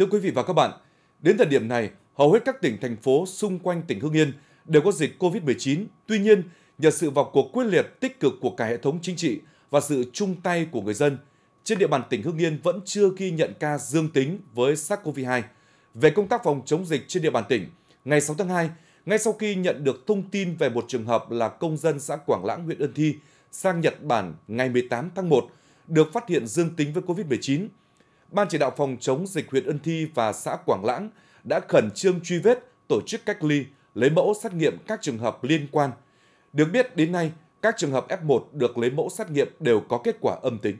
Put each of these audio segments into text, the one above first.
Thưa quý vị và các bạn, đến thời điểm này, hầu hết các tỉnh, thành phố xung quanh tỉnh hương Yên đều có dịch COVID-19. Tuy nhiên, nhờ sự vào cuộc quyết liệt tích cực của cả hệ thống chính trị và sự chung tay của người dân, trên địa bàn tỉnh hương Yên vẫn chưa ghi nhận ca dương tính với SARS-CoV-2. Về công tác phòng chống dịch trên địa bàn tỉnh, ngày 6 tháng 2, ngay sau khi nhận được thông tin về một trường hợp là công dân xã Quảng Lãng, huyện Ân Thi sang Nhật Bản ngày 18 tháng 1 được phát hiện dương tính với COVID-19, Ban chỉ đạo phòng chống dịch huyện Ân Thi và xã Quảng Lãng đã khẩn trương truy vết, tổ chức cách ly, lấy mẫu xét nghiệm các trường hợp liên quan. Được biết đến nay, các trường hợp F1 được lấy mẫu xét nghiệm đều có kết quả âm tính.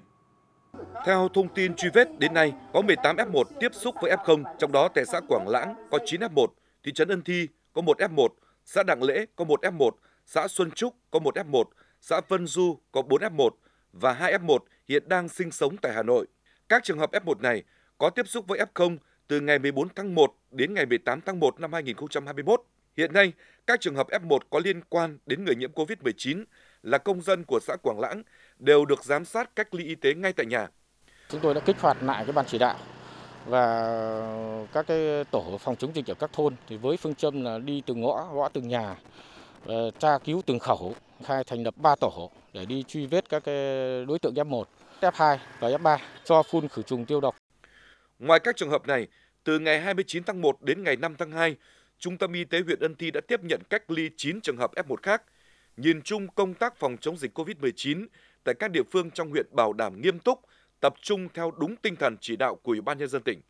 Theo thông tin truy vết đến nay, có 18 F1 tiếp xúc với F0, trong đó tại xã Quảng Lãng có 9 F1, thị trấn Ân Thi có 1 F1, xã Đặng Lễ có 1 F1, xã Xuân Trúc có 1 F1, xã Vân Du có 4 F1 và 2 F1 hiện đang sinh sống tại Hà Nội. Các trường hợp F1 này có tiếp xúc với F0 từ ngày 14 tháng 1 đến ngày 18 tháng 1 năm 2021. Hiện nay, các trường hợp F1 có liên quan đến người nhiễm COVID-19 là công dân của xã Quảng Lãng đều được giám sát cách ly y tế ngay tại nhà. Chúng tôi đã kích hoạt lại cái ban chỉ đạo và các cái tổ phòng chống dịch ở các thôn thì với phương châm là đi từng ngõ, gõ từng nhà, tra cứu từng khẩu khai thành lập 3 tổ để đi truy vết các cái đối tượng F1, F2 và F3 cho phun khử trùng tiêu độc. Ngoài các trường hợp này, từ ngày 29 tháng 1 đến ngày 5 tháng 2, Trung tâm Y tế huyện Ân Thi đã tiếp nhận cách ly 9 trường hợp F1 khác. Nhìn chung công tác phòng chống dịch COVID-19 tại các địa phương trong huyện bảo đảm nghiêm túc, tập trung theo đúng tinh thần chỉ đạo của Ủy ban nhân dân tỉnh.